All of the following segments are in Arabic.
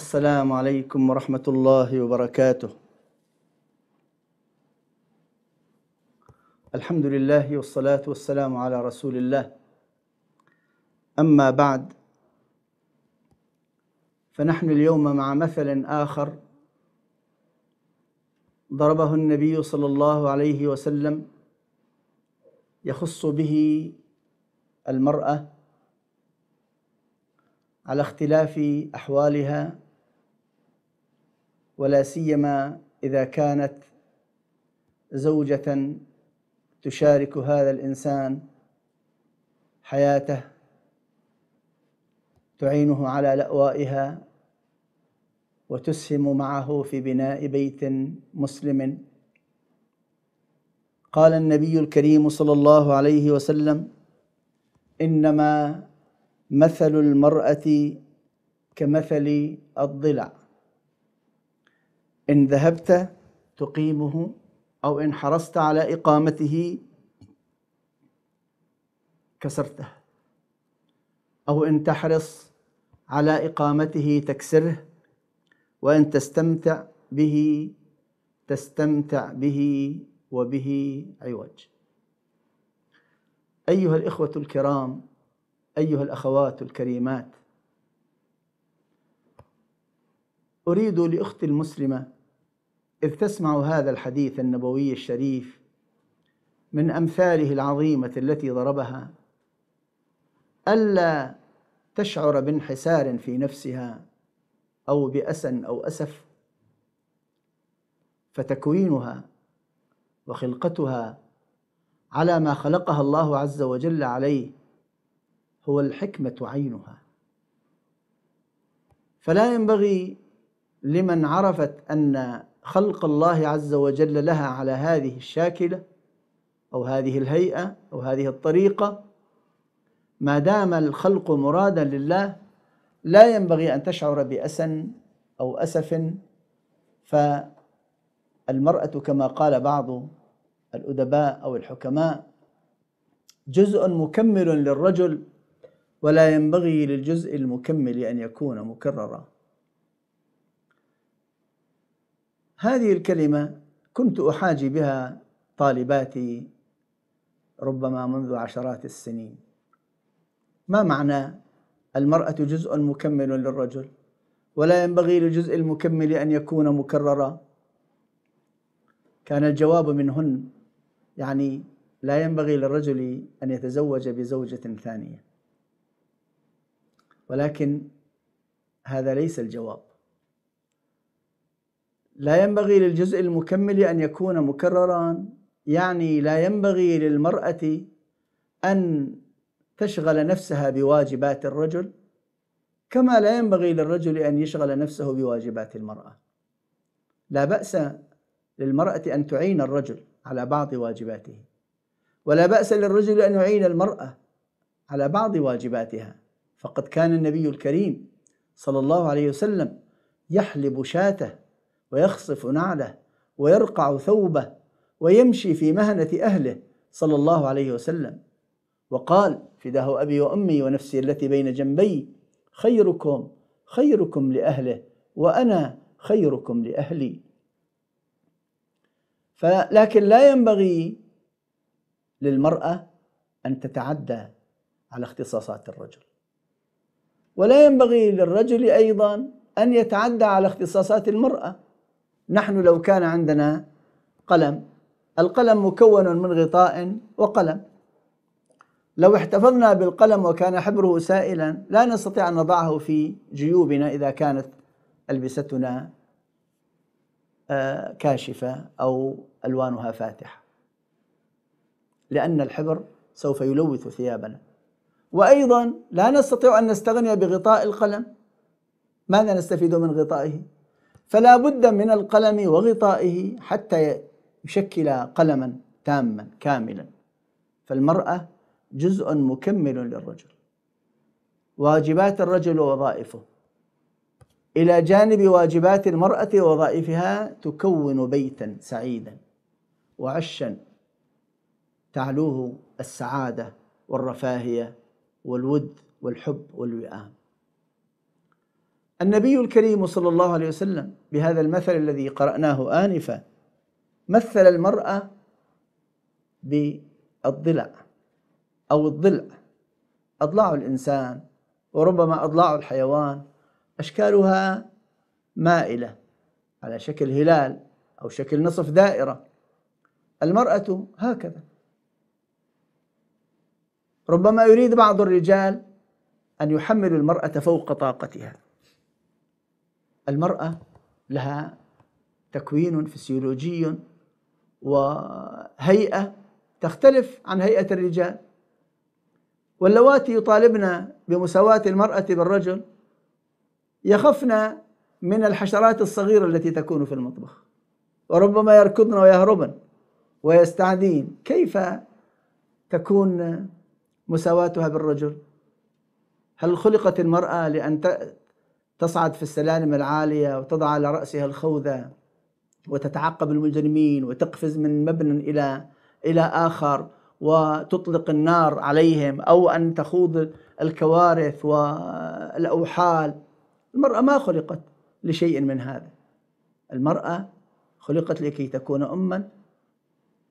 السلام عليكم ورحمة الله وبركاته الحمد لله والصلاة والسلام على رسول الله أما بعد فنحن اليوم مع مثل آخر ضربه النبي صلى الله عليه وسلم يخص به المرأة على اختلاف أحوالها ولا سيما إذا كانت زوجة تشارك هذا الإنسان حياته تعينه على لأوائها وتسهم معه في بناء بيت مسلم قال النبي الكريم صلى الله عليه وسلم انما مثل المراه كمثل الضلع إن ذهبت تقيمه أو إن حرصت على إقامته كسرته أو إن تحرص على إقامته تكسره وإن تستمتع به تستمتع به وبه عوج أيها الإخوة الكرام أيها الأخوات الكريمات أريد لأختي المسلمة إذ تسمع هذا الحديث النبوي الشريف من أمثاله العظيمة التي ضربها ألا تشعر بانحسار في نفسها أو بأس أو أسف فتكوينها وخلقتها على ما خلقها الله عز وجل عليه هو الحكمة عينها فلا ينبغي لمن عرفت أن خلق الله عز وجل لها على هذه الشاكلة أو هذه الهيئة أو هذه الطريقة ما دام الخلق مرادا لله لا ينبغي أن تشعر بأسا أو أسف فالمرأة كما قال بعض الأدباء أو الحكماء جزء مكمل للرجل ولا ينبغي للجزء المكمل أن يكون مكررا هذه الكلمة كنت أحاجي بها طالباتي ربما منذ عشرات السنين ما معنى المرأة جزء مكمل للرجل ولا ينبغي للجزء المكمل أن يكون مكررا كان الجواب منهن يعني لا ينبغي للرجل أن يتزوج بزوجة ثانية ولكن هذا ليس الجواب لا ينبغي للجزء المكمل أن يكون مكررا يعني لا ينبغي للمرأة أن تشغل نفسها بواجبات الرجل كما لا ينبغي للرجل أن يشغل نفسه بواجبات المرأة لا بأس للمرأة أن تعين الرجل على بعض واجباته ولا بأس للرجل أن يعين المرأة على بعض واجباتها فقد كان النبي الكريم صلى الله عليه وسلم يحلب شاته ويخصف نعله ويرقع ثوبه ويمشي في مهنة أهله صلى الله عليه وسلم وقال فداه أبي وأمي ونفسي التي بين جنبي خيركم خيركم لأهله وأنا خيركم لأهلي فلكن لا ينبغي للمرأة أن تتعدى على اختصاصات الرجل ولا ينبغي للرجل أيضا أن يتعدى على اختصاصات المرأة نحن لو كان عندنا قلم القلم مكون من غطاء وقلم لو احتفظنا بالقلم وكان حبره سائلا لا نستطيع أن نضعه في جيوبنا إذا كانت ألبستنا آه، كاشفة أو ألوانها فاتحة لأن الحبر سوف يلوث ثيابنا وأيضا لا نستطيع أن نستغني بغطاء القلم ماذا نستفيد من غطائه؟ فلا بد من القلم وغطائه حتى يشكل قلما تاما كاملا فالمرأة جزء مكمل للرجل واجبات الرجل ووظائفه إلى جانب واجبات المرأة ووظائفها تكون بيتا سعيدا وعشا تعلوه السعادة والرفاهية والود والحب والوئام النبي الكريم صلى الله عليه وسلم بهذا المثل الذي قرأناه آنفا مثل المرأة بالضلع أو الضلع أضلاع الإنسان وربما أضلاع الحيوان أشكالها مائلة على شكل هلال أو شكل نصف دائرة المرأة هكذا ربما يريد بعض الرجال أن يحمل المرأة فوق طاقتها المرأة لها تكوين فسيولوجي وهيئة تختلف عن هيئة الرجال واللواتي يطالبن بمساواة المرأة بالرجل يخفن من الحشرات الصغيرة التي تكون في المطبخ وربما يركضن ويهربن ويستعدين كيف تكون مساواتها بالرجل هل خلقت المرأة لأن تصعد في السلالم العالية وتضع على رأسها الخوذة وتتعقب المجرمين وتقفز من مبنى إلى إلى آخر وتطلق النار عليهم أو أن تخوض الكوارث والأوحال المرأة ما خلقت لشيء من هذا المرأة خلقت لكي تكون أما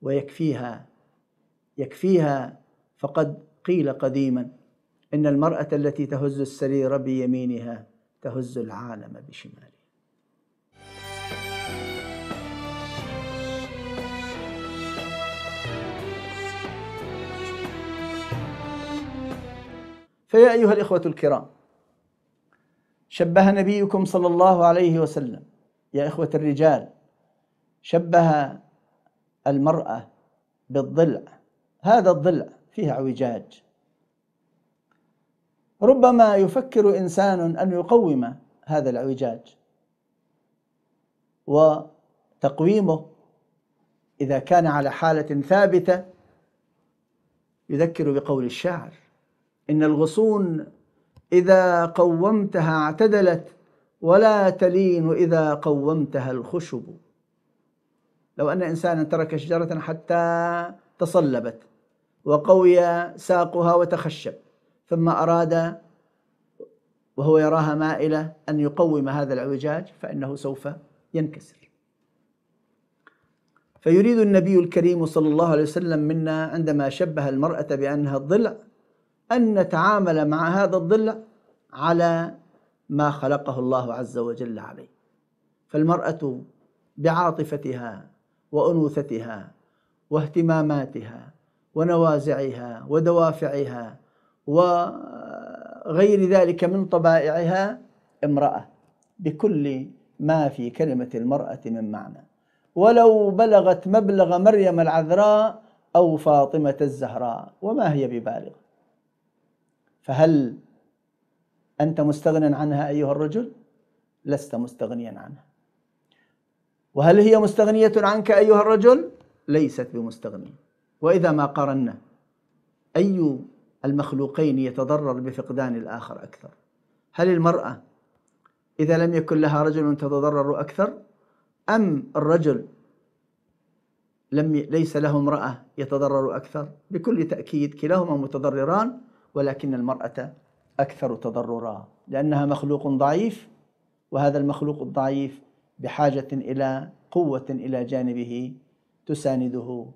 ويكفيها يكفيها فقد قيل قديما إن المرأة التي تهز السرير بيمينها تهز العالم بشماله فيا ايها الاخوه الكرام شبه نبيكم صلى الله عليه وسلم يا اخوه الرجال شبه المراه بالضلع هذا الضلع فيه اعوجاج ربما يفكر انسان ان يقوم هذا الاعوجاج وتقويمه اذا كان على حاله ثابته يذكر بقول الشاعر ان الغصون اذا قومتها اعتدلت ولا تلين اذا قومتها الخشب لو ان انسانا ترك شجره حتى تصلبت وقوي ساقها وتخشب ثم أراد وهو يراها مائلة أن يقوم هذا الاعوجاج فإنه سوف ينكسر فيريد النبي الكريم صلى الله عليه وسلم منا عندما شبه المرأة بأنها الضلع أن نتعامل مع هذا الضلع على ما خلقه الله عز وجل عليه فالمرأة بعاطفتها وأنوثتها واهتماماتها ونوازعها ودوافعها وغير ذلك من طبائعها امرأة بكل ما في كلمة المرأة من معنى ولو بلغت مبلغ مريم العذراء أو فاطمة الزهراء وما هي ببالغ فهل أنت مستغن عنها أيها الرجل؟ لست مستغنيا عنها وهل هي مستغنية عنك أيها الرجل؟ ليست بمستغنية وإذا ما قارنا أي المخلوقين يتضرر بفقدان الآخر أكثر هل المرأة إذا لم يكن لها رجل تتضرر أكثر أم الرجل لم ليس له امرأة يتضرر أكثر بكل تأكيد كلاهما متضرران ولكن المرأة أكثر تضررا لأنها مخلوق ضعيف وهذا المخلوق الضعيف بحاجة إلى قوة إلى جانبه تسانده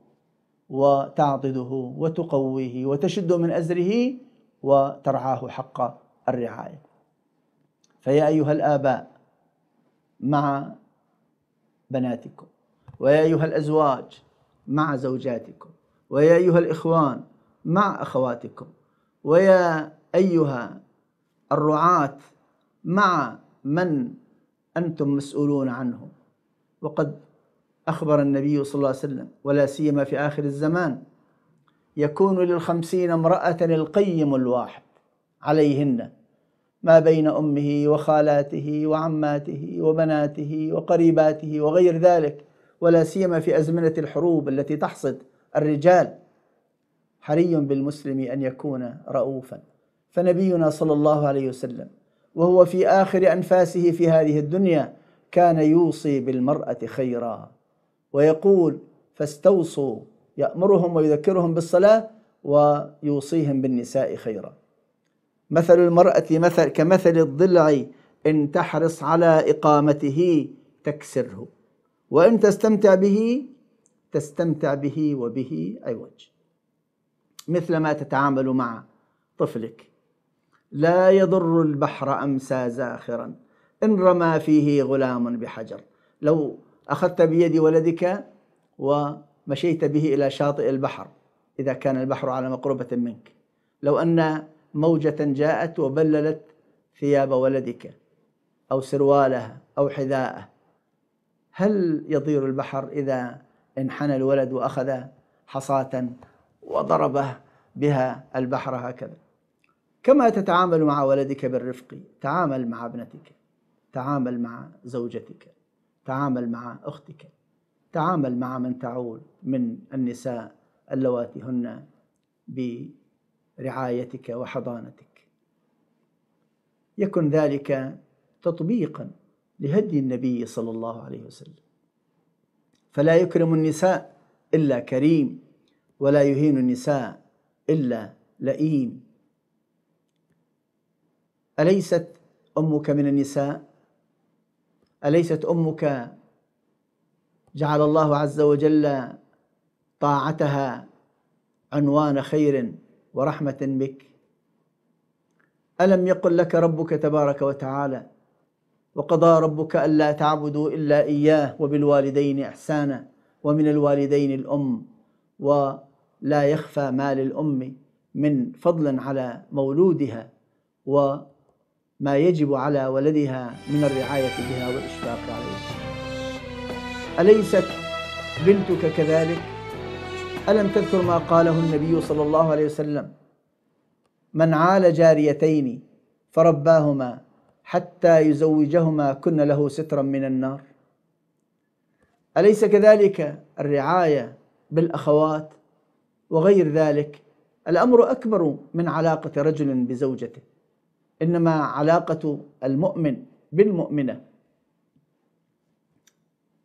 وتعضده وتقويه وتشد من أزره وترعاه حق الرعاية فيا أيها الآباء مع بناتكم ويا أيها الأزواج مع زوجاتكم ويا أيها الإخوان مع أخواتكم ويا أيها الرعاة مع من أنتم مسؤولون عنه وقد أخبر النبي صلى الله عليه وسلم ولا سيما في آخر الزمان يكون للخمسين امرأة القيم الواحد عليهن ما بين أمه وخالاته وعماته وبناته وقريباته وغير ذلك ولا سيما في أزمنة الحروب التي تحصد الرجال حري بالمسلم أن يكون رؤوفا فنبينا صلى الله عليه وسلم وهو في آخر أنفاسه في هذه الدنيا كان يوصي بالمرأة خيرا ويقول فاستوصوا يأمرهم ويذكرهم بالصلاة ويوصيهم بالنساء خيرا مثل المرأة مثل كمثل الضلع إن تحرص على إقامته تكسره وإن تستمتع به تستمتع به وبه أي وجه مثل ما تتعامل مع طفلك لا يضر البحر أمسى زاخرا إن رمى فيه غلام بحجر لو أخذت بيد ولدك ومشيت به إلى شاطئ البحر إذا كان البحر على مقربة منك لو أن موجة جاءت وبللت ثياب ولدك أو سروالها أو حذاءه هل يطير البحر إذا انحنى الولد وأخذ حصاة وضربه بها البحر هكذا كما تتعامل مع ولدك بالرفق تعامل مع ابنتك تعامل مع زوجتك تعامل مع أختك تعامل مع من تعول من النساء اللواتي هن برعايتك وحضانتك يكن ذلك تطبيقا لهدي النبي صلى الله عليه وسلم فلا يكرم النساء إلا كريم ولا يهين النساء إلا لئيم أليست أمك من النساء أليست أمك جعل الله عز وجل طاعتها عنوان خير ورحمة بك ألم يقل لك ربك تبارك وتعالى وقضى ربك ألا تعبدوا إلا إياه وبالوالدين إحسانا ومن الوالدين الأم ولا يخفى ما للأم من فضل على مولودها و ما يجب على ولدها من الرعاية بها والإشفاق عليها أليست بنتك كذلك؟ ألم تذكر ما قاله النبي صلى الله عليه وسلم من عال جاريتين فرباهما حتى يزوجهما كن له سترا من النار أليس كذلك الرعاية بالأخوات وغير ذلك الأمر أكبر من علاقة رجل بزوجته إنما علاقة المؤمن بالمؤمنة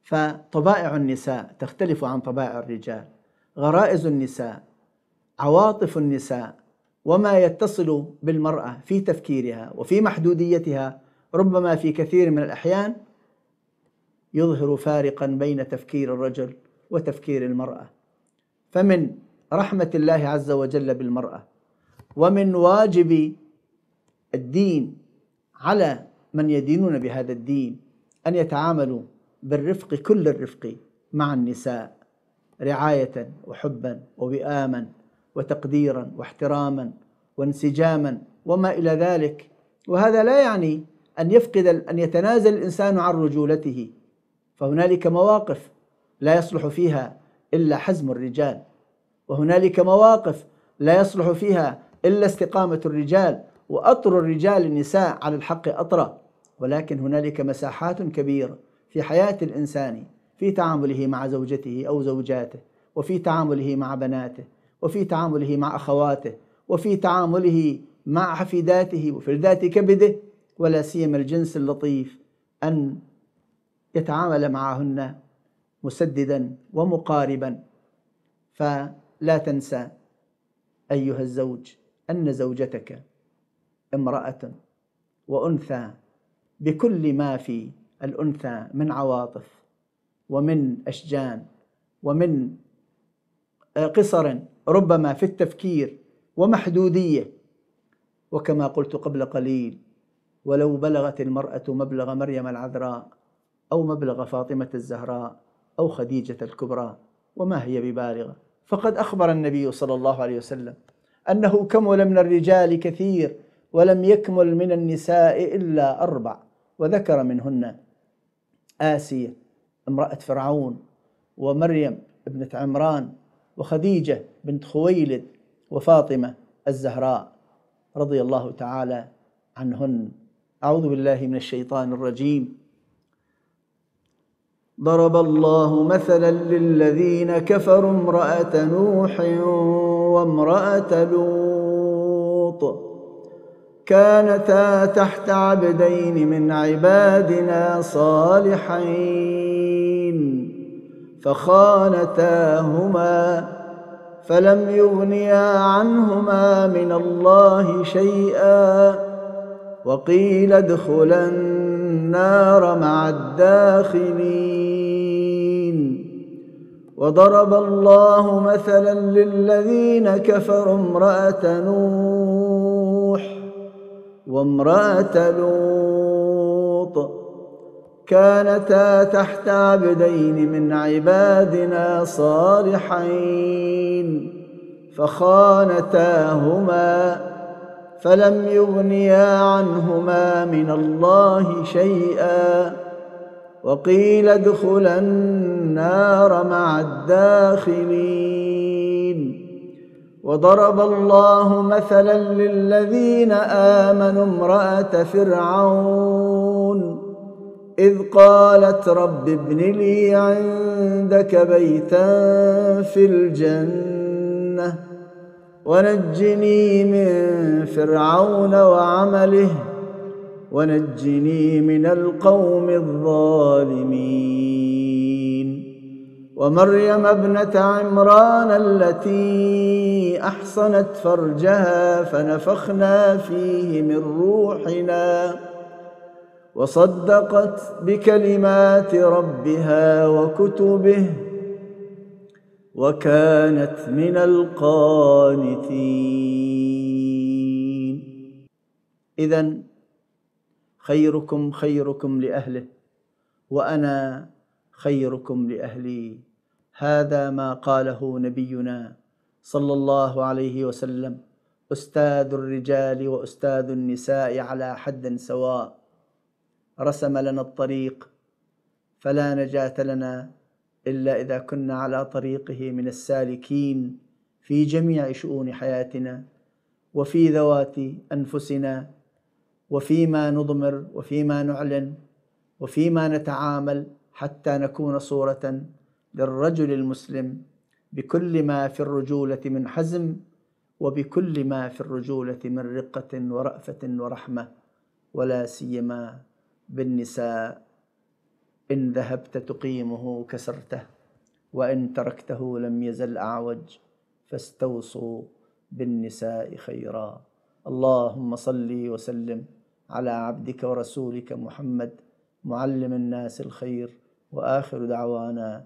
فطبائع النساء تختلف عن طبائع الرجال غرائز النساء عواطف النساء وما يتصل بالمرأة في تفكيرها وفي محدوديتها ربما في كثير من الأحيان يظهر فارقا بين تفكير الرجل وتفكير المرأة فمن رحمة الله عز وجل بالمرأة ومن واجب الدين على من يدينون بهذا الدين أن يتعاملوا بالرفق كل الرفق مع النساء رعاية وحبا ووئاما وتقديرا واحتراما وانسجاما وما إلى ذلك وهذا لا يعني أن يفقد أن يتنازل الإنسان عن رجولته فهنالك مواقف لا يصلح فيها إلا حزم الرجال وهنالك مواقف لا يصلح فيها إلا استقامة الرجال وأطر الرجال النساء على الحق أطرى ولكن هنالك مساحات كبيرة في حياة الإنسان في تعامله مع زوجته أو زوجاته وفي تعامله مع بناته وفي تعامله مع أخواته وفي تعامله مع حفيداته وفلذات كبده ولا سيما الجنس اللطيف أن يتعامل معهن مسددا ومقاربا فلا تنسى أيها الزوج أن زوجتك امرأة وأنثى بكل ما في الأنثى من عواطف ومن أشجان ومن آه، قصر ربما في التفكير ومحدودية وكما قلت قبل قليل ولو بلغت المرأة مبلغ مريم العذراء أو مبلغ فاطمة الزهراء أو خديجة الكبرى وما هي ببالغة فقد أخبر النبي صلى الله عليه وسلم أنه كمل من الرجال كثير ولم يكمل من النساء إلا أربع وذكر منهن آسية امرأة فرعون ومريم ابنة عمران وخديجة بنت خويلد وفاطمة الزهراء رضي الله تعالى عنهن أعوذ بالله من الشيطان الرجيم ضرب الله مثلا للذين كفروا امرأة نوح وامرأة لوط كانتا تحت عبدين من عبادنا صالحين فخانتاهما فلم يغنيا عنهما من الله شيئا وقيل ادخلا النار مع الداخلين وضرب الله مثلا للذين كفروا امراه نوح وامرأة لوط كانتا تحت عبدين من عبادنا صالحين فخانتاهما فلم يغنيا عنهما من الله شيئا وقيل ادخلا النار مع الداخلين وضرب الله مثلا للذين امنوا امراه فرعون اذ قالت رب ابن لي عندك بيتا في الجنه ونجني من فرعون وعمله ونجني من القوم الظالمين ومريم ابنه عمران التي احصنت فرجها فنفخنا فيه من روحنا وصدقت بكلمات ربها وكتبه وكانت من القانتين اذا خيركم خيركم لاهله وانا خيركم لاهلي هذا ما قاله نبينا صلى الله عليه وسلم أستاذ الرجال وأستاذ النساء على حد سواء رسم لنا الطريق فلا نجاة لنا إلا إذا كنا على طريقه من السالكين في جميع شؤون حياتنا وفي ذوات أنفسنا وفيما نضمر وفيما نعلن وفيما نتعامل حتى نكون صورة للرجل المسلم بكل ما في الرجولة من حزم وبكل ما في الرجولة من رقة ورأفة ورحمة ولا سيما بالنساء إن ذهبت تقيمه كسرته وإن تركته لم يزل أعوج فاستوصوا بالنساء خيرا اللهم صل وسلم على عبدك ورسولك محمد معلم الناس الخير واخر دعوانا